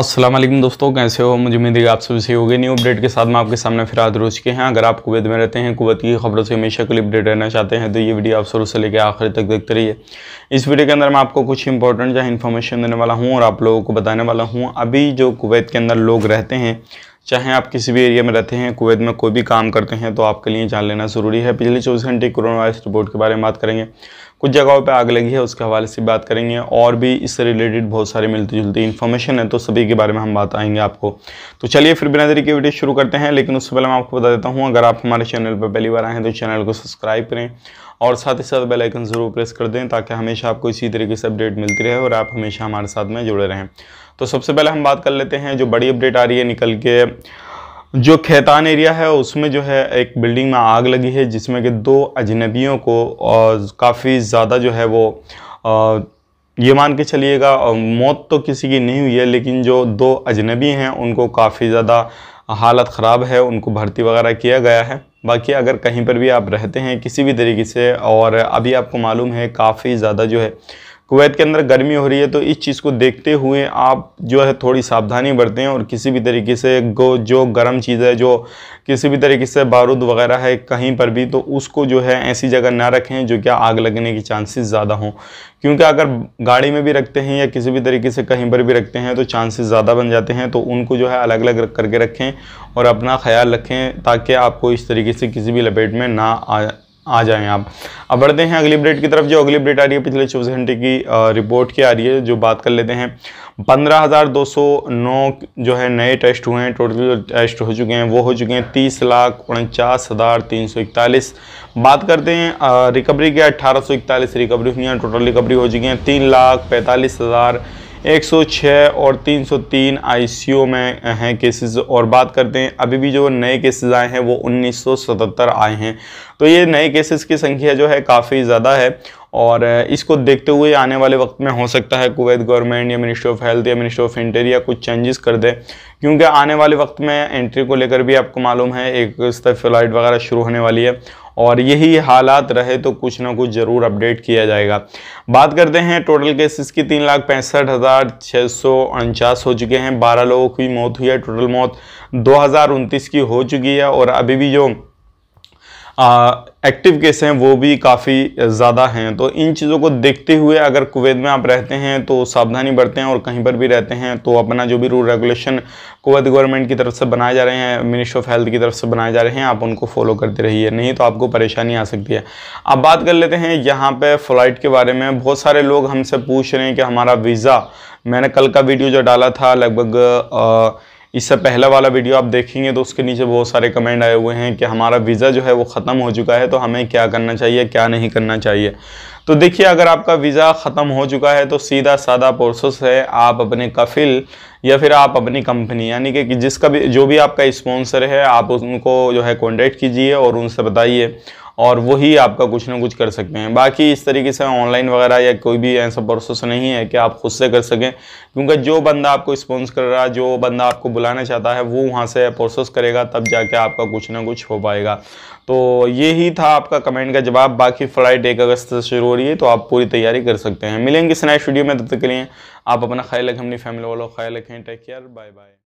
अस्सलाम वालेकुम दोस्तों कैसे हो मुझे उम्मीद है आप सभी सही होगी न्यू अपडेट के साथ मैं आपके सामने फिर रोज के हैं अगर आप कुवैत में रहते हैं कुवैत की खबरों से हमेशा के लिए अपडेट रहना चाहते हैं तो ये वीडियो आप शुरू से लेकर आखिर तक देखते रहिए इस वीडियो के अंदर मैं आपको कुछ इंपॉर्टेंट जहाँ इन्फॉर्मेशन देने वाला हूँ और आप लोगों को बताने वाला हूँ अभी जो कुवैत के अंदर लोग रहते हैं चाहे आप किसी भी एरिया में रहते हैं कुवैत में कोई भी काम करते हैं तो आपके लिए जान लेना ज़रूरी है पिछले चौबीस घंटे कोरोना वायरस रिपोर्ट के बारे में बात करेंगे कुछ जगहों पे आग लगी है उसके हवाले से बात करेंगे और भी इससे रिलेटेड बहुत सारी मिलती जुलती इन्फॉर्मेशन है तो सभी के बारे में हम बात आएंगे आपको तो चलिए फिर बिना तरीके वीडियो शुरू करते हैं लेकिन उससे पहले मैं आपको बता देता हूँ अगर आप हमारे चैनल पर पहली बार आए हैं तो चैनल को सब्सक्राइब करें और साथ ही साथ बेल आइकन ज़रूर प्रेस कर दें ताकि हमेशा आपको इसी तरीके से अपडेट मिलती रहे और आप हमेशा हमारे साथ में जुड़े रहें तो सबसे पहले हम बात कर लेते हैं जो बड़ी अपडेट आ रही है निकल के जो खेतान एरिया है उसमें जो है एक बिल्डिंग में आग लगी है जिसमें कि दो अजनबियों को काफ़ी ज़्यादा जो है वो आ, ये मान के चलिएगा मौत तो किसी की नहीं हुई है लेकिन जो दो अजनबी हैं उनको काफ़ी ज़्यादा हालत ख़राब है उनको भर्ती वगैरह किया गया है बाकी अगर कहीं पर भी आप रहते हैं किसी भी तरीके से और अभी आपको मालूम है काफ़ी ज़्यादा जो है कुवैत के अंदर गर्मी हो रही है तो इस चीज़ को देखते हुए आप जो है थोड़ी सावधानी बरतें और किसी भी तरीके से गो जो गर्म चीज़ है जो किसी भी तरीके से बारूद वगैरह है कहीं पर भी तो उसको जो है ऐसी जगह ना रखें जो क्या आग लगने के चांसेस ज़्यादा हों क्योंकि अगर गाड़ी में भी रखते हैं या किसी भी तरीके से कहीं पर भी रखते हैं तो चांसेस ज़्यादा बन जाते हैं तो उनको जो है अलग अलग करके रखें और अपना ख्याल रखें ताकि आपको इस तरीके से किसी भी लपेट में ना आ आ जाएं आप अब बढ़ते हैं अगली अपडेट की तरफ जो अगली अपडेट आ रही है पिछले चौबीस घंटे की रिपोर्ट की आ रही है जो बात कर लेते हैं 15,209 जो है नए टेस्ट हुए हैं टोटल जो टेस्ट हो चुके हैं वो हो चुके हैं तीस लाख उनचास हज़ार तीन सौ इकतालीस बात करते हैं रिकवरी के अठारह सौ इकतालीस रिकवरी हुई हैं टोटल रिकवरी हो चुकी हैं तीन लाख पैंतालीस हज़ार 106 और 303 आईसीयू में हैं केसेस और बात करते हैं अभी भी जो नए केसेस आए हैं वो 1977 आए हैं तो ये नए केसेस की संख्या जो है काफ़ी ज़्यादा है और इसको देखते हुए आने वाले वक्त में हो सकता है कुवैत गवर्नमेंट या मिनिस्ट्री ऑफ हेल्थ या मिनिस्ट्री ऑफ इंटेरिया कुछ चेंजेस कर दे क्योंकि आने वाले वक्त में एंट्री को लेकर भी आपको मालूम है एक फ्लाइट वगैरह शुरू होने वाली है और यही हालात रहे तो कुछ ना कुछ ज़रूर अपडेट किया जाएगा बात करते हैं टोटल केसेस की तीन लाख पैंसठ हज़ार छः सौ उनचास हो चुके हैं बारह लोगों की मौत हुई है टोटल मौत दो हज़ार उनतीस की हो चुकी है और अभी भी जो एक्टिव केस हैं वो भी काफ़ी ज़्यादा हैं तो इन चीज़ों को देखते हुए अगर कुवैत में आप रहते हैं तो सावधानी बरतें और कहीं पर भी रहते हैं तो अपना जो भी रूल रेगुलेशन कुवैत गवर्नमेंट की तरफ से बनाए जा रहे हैं मिनिस्ट्री ऑफ हेल्थ की तरफ से बनाए जा रहे हैं आप उनको फॉलो करते रहिए नहीं तो आपको परेशानी आ सकती है अब बात कर लेते हैं यहाँ पर फ़्लाइट के बारे में बहुत सारे लोग हमसे पूछ रहे हैं कि हमारा वीज़ा मैंने कल का वीडियो जो डाला था लगभग इससे पहला वाला वीडियो आप देखेंगे तो उसके नीचे बहुत सारे कमेंट आए हुए हैं कि हमारा वीज़ा जो है वो ख़त्म हो चुका है तो हमें क्या करना चाहिए क्या नहीं करना चाहिए तो देखिए अगर आपका वीज़ा ख़त्म हो चुका है तो सीधा साधा प्रोसेस है आप अपने कफिल या फिर आप अपनी कंपनी यानी कि जिसका भी जो भी आपका स्पॉन्सर है आप उनको जो है कॉन्टेक्ट कीजिए और उनसे बताइए और वही आपका कुछ ना कुछ कर सकते हैं बाकी इस तरीके से ऑनलाइन वगैरह या कोई भी ऐसा प्रोसेस नहीं है कि आप खुद से कर सकें क्योंकि जो बंदा आपको स्पॉन्स कर रहा है जो बंदा आपको बुलाना चाहता है वो वहाँ से प्रोसेस करेगा तब जाके आपका कुछ ना कुछ हो पाएगा तो ये ही था आपका कमेंट का जवाब बाकी फ़्लाइट एक अगस्त से शुरू हो रही है तो आप पूरी तैयारी कर सकते हैं मिलेंगे इस नेक्स्ट वीडियो में तब तक के लिए आप अपना ख्याल रखें अपनी फैमिली वालों का ख्याल रखें टेक केयर बाय बाय